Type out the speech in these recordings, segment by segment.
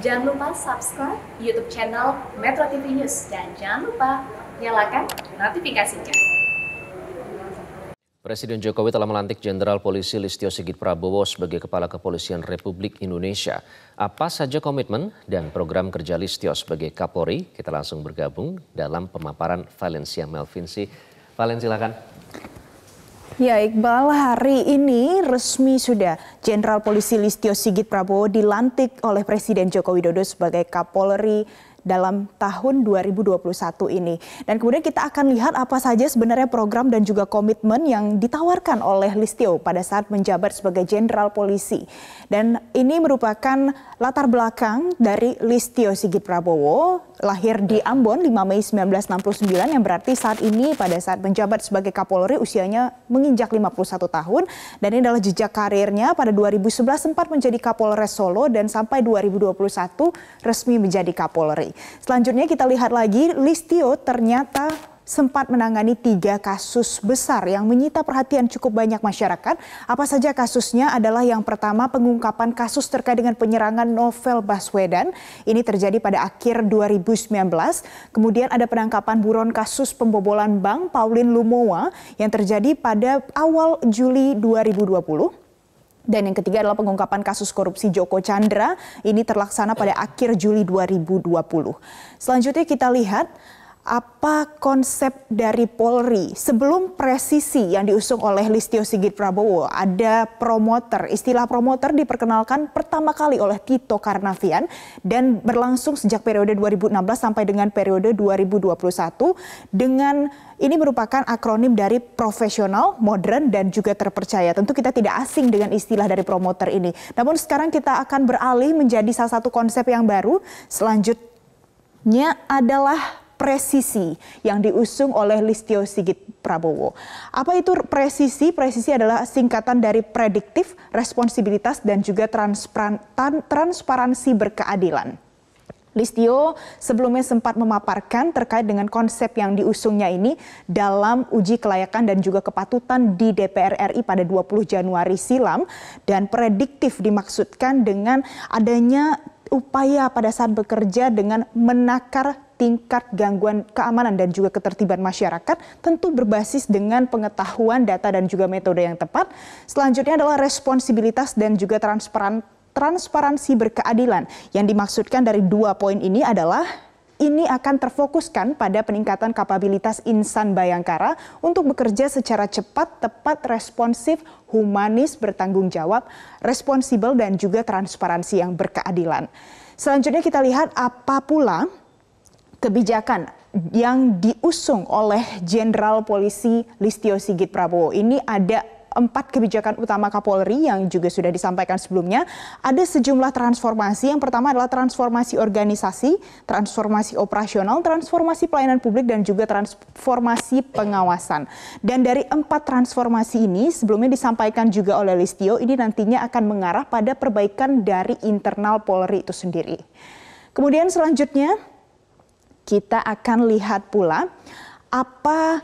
Jangan lupa subscribe YouTube channel Metro TV News dan jangan lupa nyalakan notifikasinya. Presiden Jokowi telah melantik Jenderal Polisi Listio Sigit Prabowo sebagai Kepala Kepolisian Republik Indonesia. Apa saja komitmen dan program kerja Listio sebagai Kapolri? Kita langsung bergabung dalam pemaparan Valencia Melvinsi. Valen silakan. Ya Iqbal, hari ini resmi sudah Jenderal Polisi Listio Sigit Prabowo dilantik oleh Presiden Joko Widodo sebagai Kapolri dalam tahun 2021 ini. Dan kemudian kita akan lihat apa saja sebenarnya program dan juga komitmen yang ditawarkan oleh Listio pada saat menjabat sebagai Jenderal Polisi. Dan ini merupakan latar belakang dari Listio Sigit Prabowo lahir di Ambon 5 Mei 1969 yang berarti saat ini pada saat menjabat sebagai Kapolri usianya menginjak 51 tahun dan ini adalah jejak karirnya pada 2011 sempat menjadi Kapolres Solo dan sampai 2021 resmi menjadi Kapolri. Selanjutnya kita lihat lagi Listio ternyata sempat menangani tiga kasus besar yang menyita perhatian cukup banyak masyarakat. Apa saja kasusnya adalah yang pertama pengungkapan kasus terkait dengan penyerangan Novel Baswedan. Ini terjadi pada akhir 2019. Kemudian ada penangkapan buron kasus pembobolan bank Pauline Lumowa yang terjadi pada awal Juli 2020. Dan yang ketiga adalah pengungkapan kasus korupsi Joko Chandra. Ini terlaksana pada akhir Juli 2020. Selanjutnya kita lihat apa konsep dari Polri sebelum presisi yang diusung oleh Listio Sigit Prabowo ada promoter istilah promoter diperkenalkan pertama kali oleh Tito Karnavian dan berlangsung sejak periode 2016 sampai dengan periode 2021 dengan ini merupakan akronim dari profesional, modern dan juga terpercaya tentu kita tidak asing dengan istilah dari promoter ini namun sekarang kita akan beralih menjadi salah satu konsep yang baru selanjutnya adalah presisi yang diusung oleh Listio Sigit Prabowo. Apa itu presisi? Presisi adalah singkatan dari prediktif, responsibilitas, dan juga transparan, transparansi berkeadilan. Listio sebelumnya sempat memaparkan terkait dengan konsep yang diusungnya ini dalam uji kelayakan dan juga kepatutan di DPR RI pada 20 Januari silam dan prediktif dimaksudkan dengan adanya upaya pada saat bekerja dengan menakar tingkat gangguan keamanan dan juga ketertiban masyarakat tentu berbasis dengan pengetahuan data dan juga metode yang tepat. Selanjutnya adalah responsibilitas dan juga transparan transparansi berkeadilan. Yang dimaksudkan dari dua poin ini adalah ini akan terfokuskan pada peningkatan kapabilitas insan Bayangkara untuk bekerja secara cepat, tepat, responsif, humanis, bertanggung jawab, responsibel, dan juga transparansi yang berkeadilan. Selanjutnya kita lihat apa pula kebijakan yang diusung oleh Jenderal Polisi Listio Sigit Prabowo ini ada empat kebijakan utama Kapolri yang juga sudah disampaikan sebelumnya. Ada sejumlah transformasi. Yang pertama adalah transformasi organisasi, transformasi operasional, transformasi pelayanan publik, dan juga transformasi pengawasan. Dan dari empat transformasi ini sebelumnya disampaikan juga oleh Listio, ini nantinya akan mengarah pada perbaikan dari internal Polri itu sendiri. Kemudian selanjutnya kita akan lihat pula apa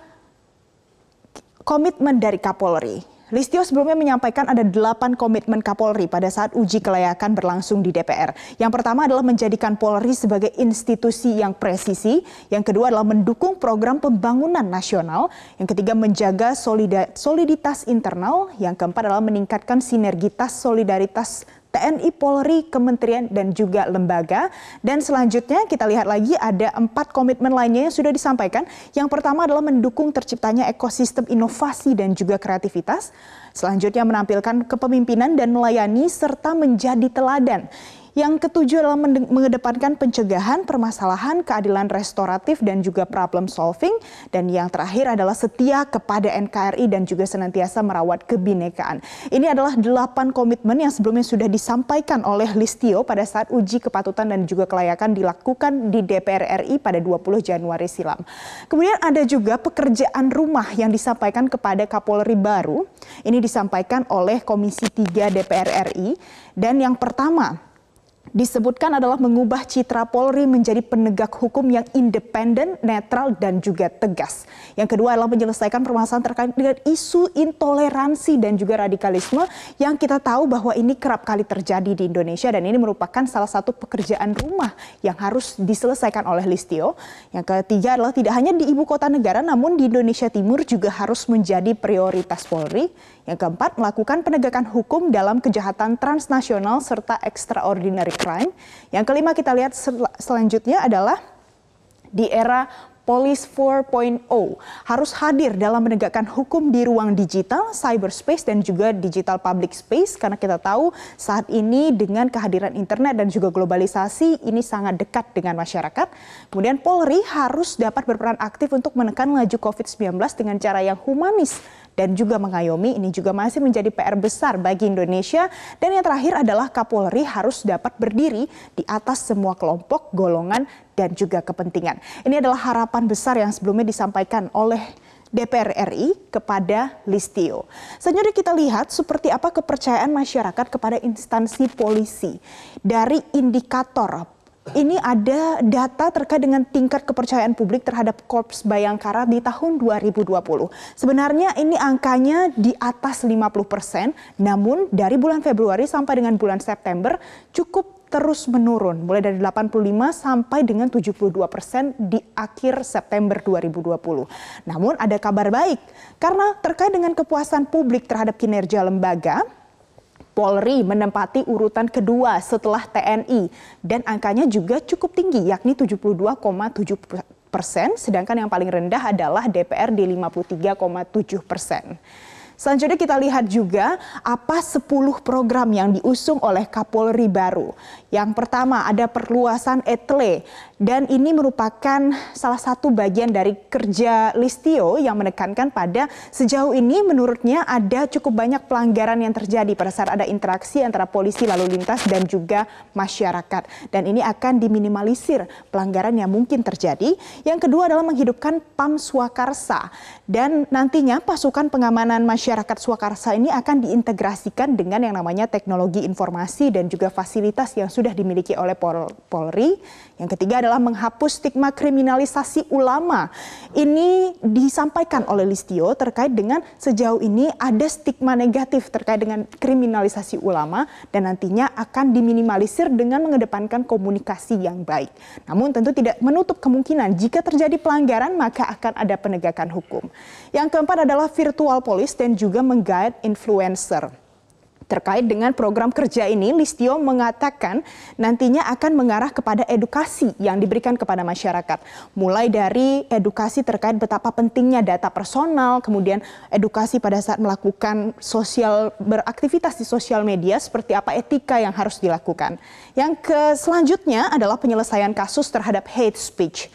komitmen dari Kapolri. Listio sebelumnya menyampaikan ada delapan komitmen Kapolri pada saat uji kelayakan berlangsung di DPR. Yang pertama adalah menjadikan Polri sebagai institusi yang presisi. Yang kedua adalah mendukung program pembangunan nasional. Yang ketiga menjaga soliditas internal. Yang keempat adalah meningkatkan sinergitas solidaritas TNI, Polri, Kementerian, dan juga lembaga. Dan selanjutnya kita lihat lagi ada empat komitmen lainnya yang sudah disampaikan. Yang pertama adalah mendukung terciptanya ekosistem inovasi dan juga kreativitas. Selanjutnya menampilkan kepemimpinan dan melayani serta menjadi teladan. Yang ketujuh adalah mengedepankan pencegahan, permasalahan, keadilan restoratif dan juga problem solving. Dan yang terakhir adalah setia kepada NKRI dan juga senantiasa merawat kebinekaan. Ini adalah delapan komitmen yang sebelumnya sudah disampaikan oleh Listio pada saat uji kepatutan dan juga kelayakan dilakukan di DPR RI pada 20 Januari silam. Kemudian ada juga pekerjaan rumah yang disampaikan kepada Kapolri baru. Ini disampaikan oleh Komisi 3 DPR RI dan yang pertama disebutkan adalah mengubah citra Polri menjadi penegak hukum yang independen, netral, dan juga tegas. Yang kedua adalah menyelesaikan permasalahan terkait dengan isu intoleransi dan juga radikalisme yang kita tahu bahwa ini kerap kali terjadi di Indonesia dan ini merupakan salah satu pekerjaan rumah yang harus diselesaikan oleh Listio. Yang ketiga adalah tidak hanya di ibu kota negara namun di Indonesia Timur juga harus menjadi prioritas Polri. Yang keempat, melakukan penegakan hukum dalam kejahatan transnasional serta ekstraordinari crime. Yang kelima kita lihat sel selanjutnya adalah di era polis 4.0 harus hadir dalam menegakkan hukum di ruang digital, cyberspace, dan juga digital public space karena kita tahu saat ini dengan kehadiran internet dan juga globalisasi ini sangat dekat dengan masyarakat. Kemudian Polri harus dapat berperan aktif untuk menekan laju COVID-19 dengan cara yang humanis dan juga mengayomi ini juga masih menjadi PR besar bagi Indonesia. Dan yang terakhir adalah Kapolri harus dapat berdiri di atas semua kelompok, golongan, dan juga kepentingan. Ini adalah harapan besar yang sebelumnya disampaikan oleh DPR RI kepada Listio. Selanjutnya kita lihat seperti apa kepercayaan masyarakat kepada instansi polisi dari indikator ini ada data terkait dengan tingkat kepercayaan publik terhadap Korps Bayangkara di tahun 2020. Sebenarnya ini angkanya di atas 50 persen, namun dari bulan Februari sampai dengan bulan September cukup terus menurun, mulai dari 85 sampai dengan 72 persen di akhir September 2020. Namun ada kabar baik, karena terkait dengan kepuasan publik terhadap kinerja lembaga, Polri menempati urutan kedua setelah TNI dan angkanya juga cukup tinggi yakni 72,7 persen, sedangkan yang paling rendah adalah DPR di 53,7 persen. Selanjutnya kita lihat juga apa 10 program yang diusung oleh Kapolri baru. Yang pertama ada perluasan etle dan ini merupakan salah satu bagian dari kerja Listio yang menekankan pada sejauh ini menurutnya ada cukup banyak pelanggaran yang terjadi pada saat ada interaksi antara polisi lalu lintas dan juga masyarakat. Dan ini akan diminimalisir pelanggaran yang mungkin terjadi. Yang kedua adalah menghidupkan PAM Swakarsa dan nantinya pasukan pengamanan masyarakat masyarakat Swakarsa ini akan diintegrasikan dengan yang namanya teknologi informasi dan juga fasilitas yang sudah dimiliki oleh Pol Polri. Yang ketiga adalah menghapus stigma kriminalisasi ulama. Ini disampaikan oleh Listio terkait dengan sejauh ini ada stigma negatif terkait dengan kriminalisasi ulama dan nantinya akan diminimalisir dengan mengedepankan komunikasi yang baik. Namun tentu tidak menutup kemungkinan jika terjadi pelanggaran maka akan ada penegakan hukum. Yang keempat adalah virtual police dan juga menggait influencer. Terkait dengan program kerja ini, Listio mengatakan nantinya akan mengarah kepada edukasi yang diberikan kepada masyarakat. Mulai dari edukasi terkait betapa pentingnya data personal, kemudian edukasi pada saat melakukan sosial beraktivitas di sosial media, seperti apa etika yang harus dilakukan. Yang selanjutnya adalah penyelesaian kasus terhadap hate speech.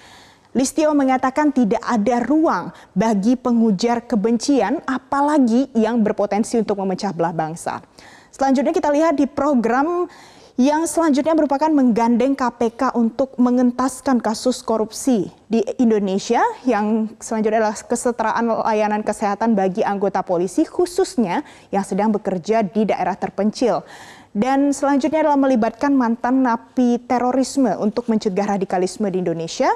Listio mengatakan tidak ada ruang bagi pengujar kebencian apalagi yang berpotensi untuk memecah belah bangsa. Selanjutnya kita lihat di program yang selanjutnya merupakan menggandeng KPK untuk mengentaskan kasus korupsi di Indonesia yang selanjutnya adalah kesetaraan layanan kesehatan bagi anggota polisi khususnya yang sedang bekerja di daerah terpencil. Dan selanjutnya adalah melibatkan mantan napi terorisme untuk mencegah radikalisme di Indonesia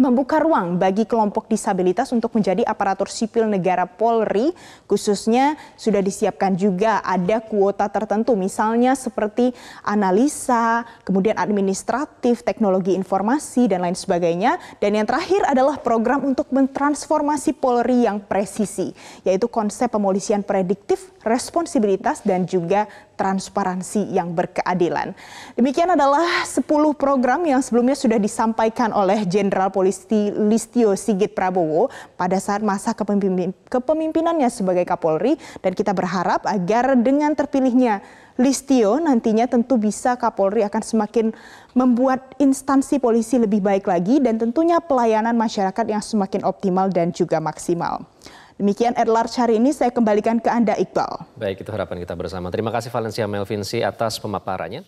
membuka ruang bagi kelompok disabilitas untuk menjadi aparatur sipil negara Polri khususnya sudah disiapkan juga ada kuota tertentu misalnya seperti analisa, kemudian administratif, teknologi informasi dan lain sebagainya dan yang terakhir adalah program untuk mentransformasi Polri yang presisi yaitu konsep pemolisian prediktif, responsibilitas dan juga transparansi yang berkeadilan. Demikian adalah 10 program yang sebelumnya sudah disampaikan oleh Jenderal Polisi Listio Sigit Prabowo pada saat masa kepemimpinannya sebagai Kapolri dan kita berharap agar dengan terpilihnya Listio nantinya tentu bisa Kapolri akan semakin membuat instansi polisi lebih baik lagi dan tentunya pelayanan masyarakat yang semakin optimal dan juga maksimal. Demikian at large hari ini saya kembalikan ke Anda Iqbal. Baik, itu harapan kita bersama. Terima kasih Valencia Melvinsi atas pemaparannya.